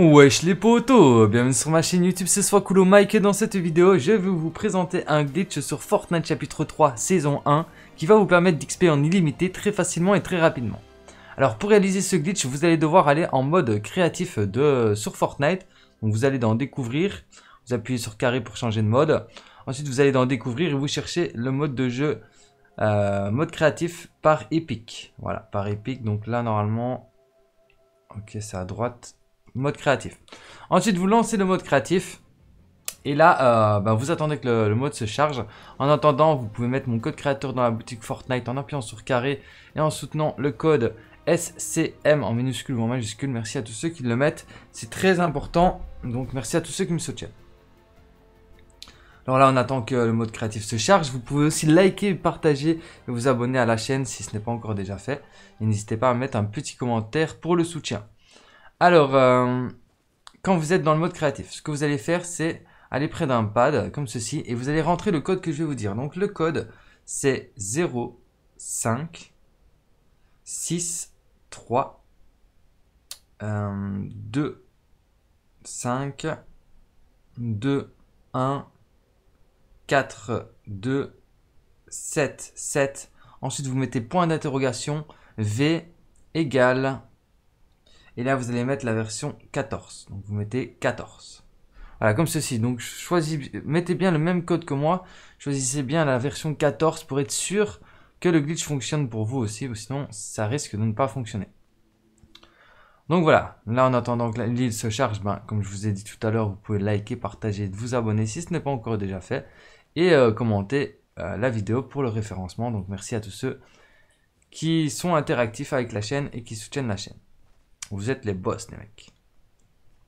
Wesh les potos, bienvenue sur ma chaîne YouTube, c'est Swakulo Mike et dans cette vidéo je vais vous présenter un glitch sur Fortnite chapitre 3 saison 1 qui va vous permettre d'XP en illimité très facilement et très rapidement. Alors pour réaliser ce glitch vous allez devoir aller en mode créatif de, sur Fortnite, donc vous allez dans découvrir, vous appuyez sur carré pour changer de mode, ensuite vous allez dans découvrir et vous cherchez le mode de jeu euh, mode créatif par Epic. Voilà, par Epic. Donc là, normalement... Ok, c'est à droite. Mode créatif. Ensuite, vous lancez le mode créatif. Et là, euh, bah, vous attendez que le, le, mode se charge. En attendant, vous pouvez mettre mon code créateur dans la boutique Fortnite en appuyant sur carré et en soutenant le code SCM en minuscule ou en majuscule. Merci à tous ceux qui le mettent. C'est très important. Donc, merci à tous ceux qui me soutiennent. Alors là, on attend que le mode créatif se charge. Vous pouvez aussi liker, partager et vous abonner à la chaîne si ce n'est pas encore déjà fait. Et n'hésitez pas à mettre un petit commentaire pour le soutien. Alors, euh, quand vous êtes dans le mode créatif, ce que vous allez faire, c'est aller près d'un pad, comme ceci, et vous allez rentrer le code que je vais vous dire. Donc, le code, c'est 0, 5, 6, 3, 2, 5, 2, 1, 4, 2, 7, 7. Ensuite, vous mettez point d'interrogation, V égale et là, vous allez mettre la version 14. Donc, vous mettez 14. Voilà, comme ceci. Donc, choisis, mettez bien le même code que moi. Choisissez bien la version 14 pour être sûr que le glitch fonctionne pour vous aussi. Sinon, ça risque de ne pas fonctionner. Donc voilà, là en attendant que l'île se charge, ben, comme je vous ai dit tout à l'heure, vous pouvez liker, partager, vous abonner si ce n'est pas encore déjà fait, et euh, commenter euh, la vidéo pour le référencement. Donc merci à tous ceux qui sont interactifs avec la chaîne et qui soutiennent la chaîne. Vous êtes les boss, les mecs.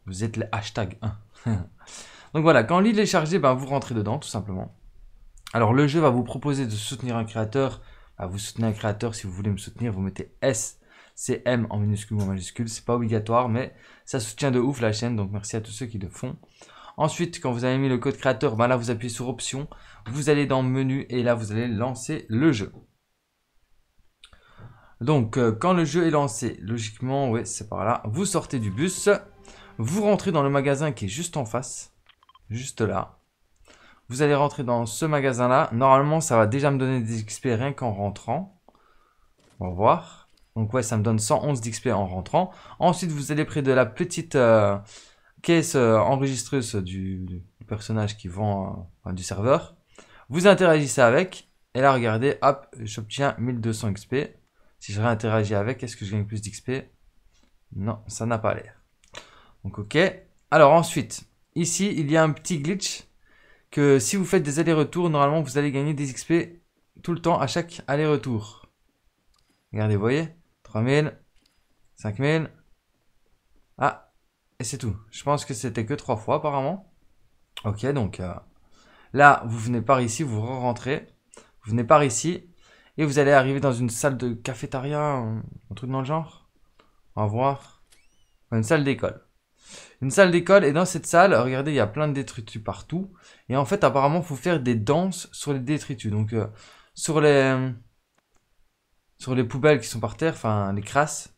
Vous êtes les hashtag 1. Donc voilà, quand l'île est chargée, ben, vous rentrez dedans, tout simplement. Alors le jeu va vous proposer de soutenir un créateur. Bah, vous soutenez un créateur, si vous voulez me soutenir, vous mettez S. M en minuscule ou en majuscule, c'est pas obligatoire, mais ça soutient de ouf la chaîne, donc merci à tous ceux qui le font. Ensuite, quand vous avez mis le code créateur, ben là vous appuyez sur option, vous allez dans menu et là vous allez lancer le jeu. Donc, euh, quand le jeu est lancé, logiquement, oui, c'est par là. Vous sortez du bus, vous rentrez dans le magasin qui est juste en face, juste là. Vous allez rentrer dans ce magasin-là. Normalement, ça va déjà me donner des XP rien qu'en rentrant. On va voir. Donc ouais, ça me donne 111 d'XP en rentrant. Ensuite, vous allez près de la petite euh, caisse euh, enregistreuse du, personnage qui vend du serveur. Vous interagissez avec. Et là, regardez, hop, j'obtiens 1200 XP. Si je réinteragis avec, est-ce que je gagne plus d'XP Non, ça n'a pas l'air. Donc ok. Alors ensuite, ici, il y a un petit glitch que si vous faites des allers-retours, normalement, vous allez gagner des XP tout le temps à chaque aller-retour. Regardez, vous voyez 3000, 5000. Ah, et c'est tout. Je pense que c'était que trois fois apparemment. Ok, donc euh, là, vous venez par ici, vous rentrez Vous venez par ici, et vous allez arriver dans une salle de cafétéria, un, truc dans le genre. On va voir. Une salle d'école. Une salle d'école, et dans cette salle, regardez, il y a plein de détritus partout. Et en fait, apparemment, il faut faire des danses sur les détritus. Donc, euh, sur les... Sur les poubelles qui sont par terre, enfin, les crasses.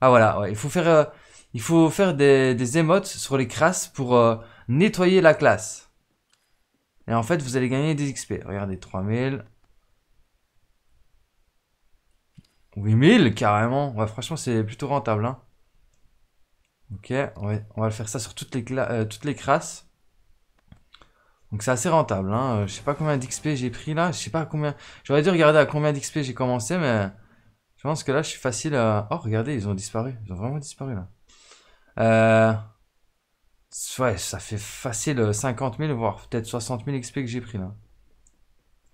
Ah voilà, il faut faire... Euh, il faut faire des, émotes sur les crasses pour euh, nettoyer la classe. Et en fait, vous allez gagner des XP. Regardez, 3000. 8000 carrément. franchement, c'est plutôt rentable. Hein. Ok, on va, le faire ça sur toutes les, classes euh, toutes les crasses. Donc c'est assez rentable. Hein. Euh, je sais pas combien d'XP j'ai pris là. Je sais pas combien. J'aurais dû regarder à combien d'XP j'ai commencé, mais je pense que là je suis facile. À... Oh regardez, ils ont disparu. Ils ont vraiment disparu là. Euh... Ouais, ça fait facile 50 euh, 000 voire peut-être 60 000 XP que j'ai pris là.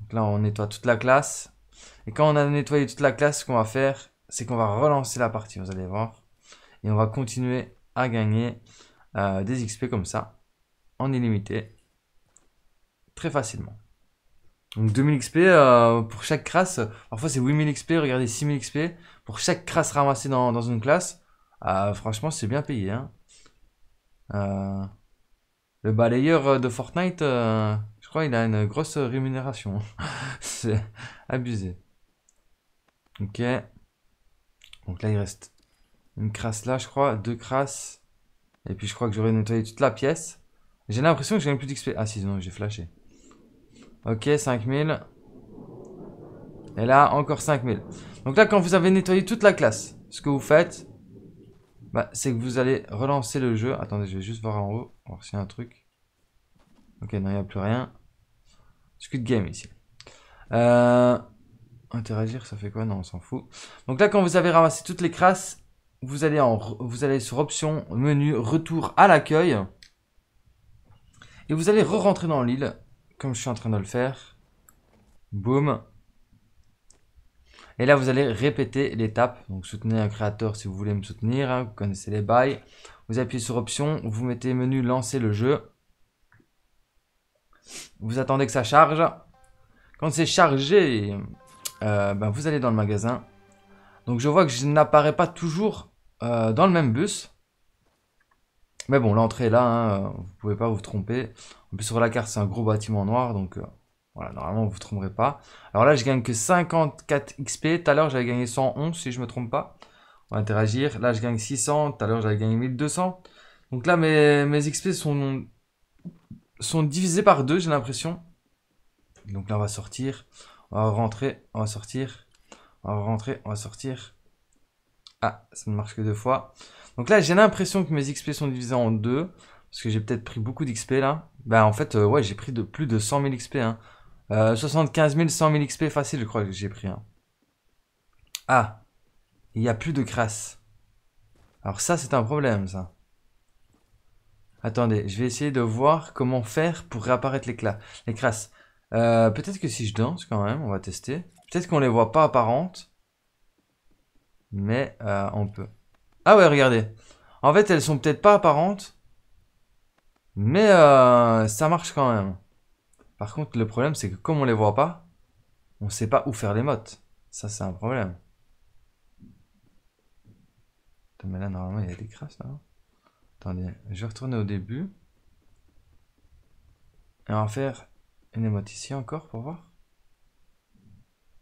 Donc là on nettoie toute la classe. Et quand on a nettoyé toute la classe, ce qu'on va faire, c'est qu'on va relancer la partie, vous allez voir. Et on va continuer à gagner euh, des XP comme ça, en illimité, très facilement. Donc 2000 XP euh, pour chaque crasse, parfois c'est 8000 XP, regardez 6000 XP, pour chaque crasse ramassée dans, une classe, euh, franchement c'est bien payé. Hein. le balayeur de Fortnite, je crois il a une grosse rémunération, c'est abusé. Ok. Donc là, il reste une crasse là, je crois. Deux crasses. Et puis, je crois que j'aurais nettoyé toute la pièce. J'ai l'impression que j'ai même plus d'XP. Ah, si, non, j'ai flashé. Ok, 5000. Et là, encore 5000. Donc là, quand vous avez nettoyé toute la classe, ce que vous faites, bah, c'est que vous allez relancer le jeu. Attendez, je vais juste voir en haut, voir s'il un truc. Ok, non, il n'y a plus rien. Squid Game ici. Euh, Interagir, ça fait quoi Non, on s'en fout. Donc là, quand vous avez ramassé toutes les crasses, vous allez, en, vous allez sur option, Menu, Retour à l'accueil. Et vous allez re-rentrer dans l'île, comme je suis en train de le faire. Boum. Et là, vous allez répéter l'étape. Donc, soutenez un créateur si vous voulez me soutenir. Hein, vous connaissez les bails. Vous appuyez sur option, vous mettez Menu, Lancer le jeu. Vous attendez que ça charge. Quand c'est chargé, euh, ben, vous allez dans le magasin. Donc je vois que je n'apparais pas toujours euh, dans le même bus. Mais bon, l'entrée est là, hein, euh, vous pouvez pas vous tromper. En plus sur la carte, c'est un gros bâtiment noir, donc voilà, normalement vous vous tromperez pas. Alors là, je gagne que 54 XP. Tout à l'heure, j'avais gagné 111 si je ne me trompe pas. On va interagir. Là, je gagne 600. Tout à l'heure, j'avais gagné 1200. Donc là, mes, mes XP sont, sont divisés par deux, j'ai l'impression. Donc là, on va sortir. On va rentrer, on va sortir. On va rentrer, on va sortir. Ah, ça ne marche que deux fois. Donc là, j'ai l'impression que mes XP sont divisés en deux. Parce que j'ai peut-être pris beaucoup d'XP là. Bah en fait, euh, ouais, j'ai pris de, plus de 100 000 XP. Hein. 75 000, 100 000 XP facile, je crois que j'ai pris. Hein. Ah, il n'y a plus de crasse. Alors ça, c'est un problème, ça. Attendez, je vais essayer de voir comment faire pour réapparaître les, les crasses. Euh, peut-être que si je danse quand même, on va tester. Peut-être qu'on les voit pas apparentes. Mais euh, on peut. Ah ouais, regardez. En fait, elles sont peut-être pas apparentes. Mais euh, ça marche quand même. Par contre, le problème, c'est que comme on les voit pas, on sait pas où faire les mottes. Ça, c'est un problème. mais là, normalement, il y a des crasses, là. Hein. Attendez, je vais retourner au début. Et on va faire une émote ici encore pour voir.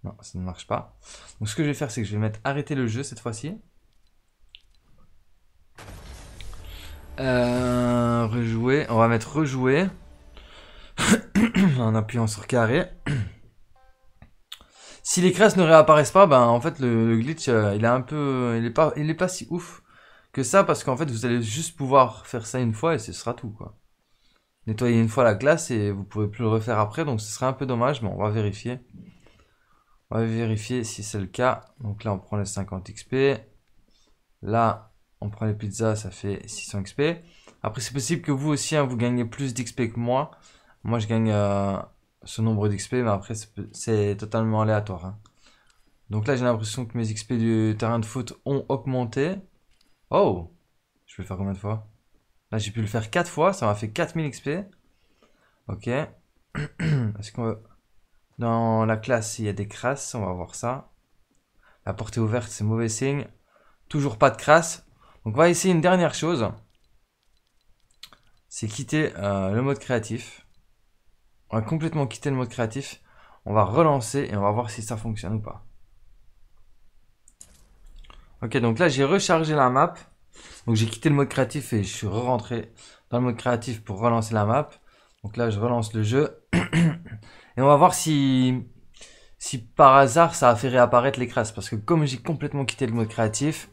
Non, ça ne marche pas. Donc ce que je vais faire, c'est que je vais mettre arrêter le jeu cette fois-ci. Euh, rejouer. On va mettre rejouer. en appuyant sur carré. si les crasses ne réapparaissent pas, ben en fait le, glitch euh, il est un peu. Il est pas, il est pas si ouf que ça parce qu'en fait vous allez juste pouvoir faire ça une fois et ce sera tout quoi nettoyer une fois la glace et vous pouvez plus le refaire après, donc ce serait un peu dommage, mais on va vérifier. On va vérifier si c'est le cas. Donc là, on prend les 50 XP. Là, on prend les pizzas, ça fait 600 XP. Après, c'est possible que vous aussi, hein, vous gagnez plus d'XP que moi. Moi, je gagne euh, ce nombre d'XP, mais après, c'est totalement aléatoire. Hein. Donc là, j'ai l'impression que mes XP du terrain de foot ont augmenté. Oh Je peux faire combien de fois Là, j'ai pu le faire 4 fois. Ça m'a fait 4000 XP. Ok. Est-ce qu'on veut... Dans la classe, il y a des crasses. On va voir ça. La portée ouverte, c'est mauvais signe. Toujours pas de crasse. Donc, on va essayer une dernière chose. C'est quitter euh, le mode créatif. On va complètement quitter le mode créatif. On va relancer et on va voir si ça fonctionne ou pas. Ok, donc là, j'ai rechargé la map. Donc j'ai quitté le mode créatif et je suis re rentré dans le mode créatif pour relancer la map. Donc là, je relance le jeu. et on va voir si, par hasard, ça a fait réapparaître les crasses. Parce que comme j'ai complètement quitté le mode créatif,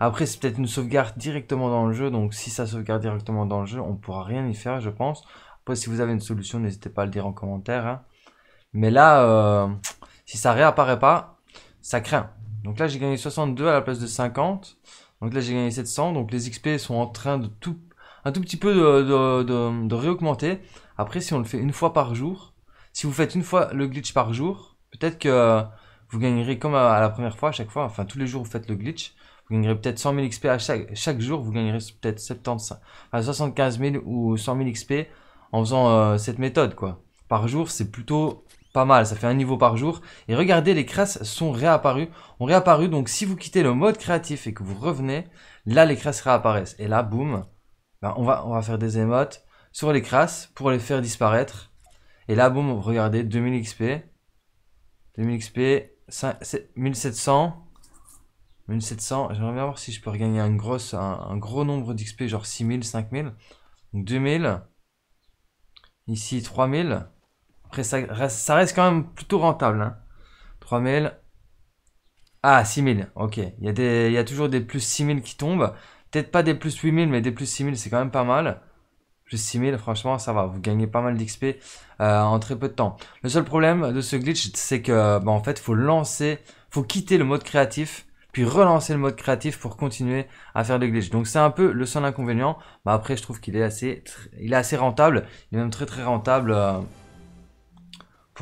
après, c'est peut-être une sauvegarde directement dans le jeu. Donc si ça sauvegarde directement dans le jeu, on pourra rien y faire, je pense. Après, si vous avez une solution, n'hésitez pas à le dire en commentaire. Hein. Mais là, euh, si ça réapparaît pas, ça craint. Donc là, j'ai gagné 62 à la place de 50. Donc là, j'ai gagné 700. Donc les XP sont en train de tout, un tout petit peu de, réaugmenter. Après, si on le fait une fois par jour, si vous faites une fois le glitch par jour, peut-être que vous gagnerez comme à, la première fois, à chaque fois. Enfin, tous les jours, vous faites le glitch. Vous gagnerez peut-être 100 000 XP à chaque, chaque jour. Vous gagnerez peut-être 75, à 75 000 ou 100 000 XP en faisant euh, cette méthode, quoi. Par jour, c'est plutôt pas mal, ça fait un niveau par jour. Et regardez, les crasses sont réapparues. Ont réapparu, donc si vous quittez le mode créatif et que vous revenez, là les crasses réapparaissent. Et là, boum, ben, on, va, on va faire des émotes sur les crasses pour les faire disparaître. Et là, boum, regardez, 2000 XP. 2000 XP, 1700. 1700, j'aimerais bien voir si je peux regagner une grosse, un, un gros nombre d'XP, genre 6000, 5000. Donc 2000. Ici, 3000. Après, ça, ça reste quand même plutôt rentable. 3000. Hein. Ah, 6000. Ok. Il y, a des, il y a toujours des plus 6000 qui tombent. Peut-être pas des plus 8000, mais des plus 6000, c'est quand même pas mal. Plus 6000, franchement, ça va. Vous gagnez pas mal d'XP euh, en très peu de temps. Le seul problème de ce glitch, c'est que, bah, en fait, faut lancer, faut quitter le mode créatif puis relancer le mode créatif pour continuer à faire le glitch Donc c'est un peu le seul inconvénient. mais bah, après je trouve qu'il est assez il est assez rentable, il est même très très rentable euh,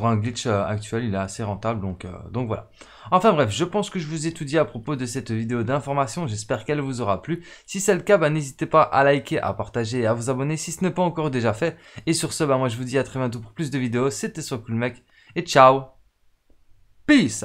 un glitch euh, actuel, il est assez rentable, donc, euh, donc voilà. Enfin bref, je pense que je vous ai tout dit à propos de cette vidéo d'information, j'espère qu'elle vous aura plu. Si c'est le cas, bah, n'hésitez pas à liker, à partager et à vous abonner si ce n'est pas encore déjà fait. Et sur ce, bah, moi je vous dis à très bientôt pour plus de vidéos, c'était sur Cool Mec, et ciao Peace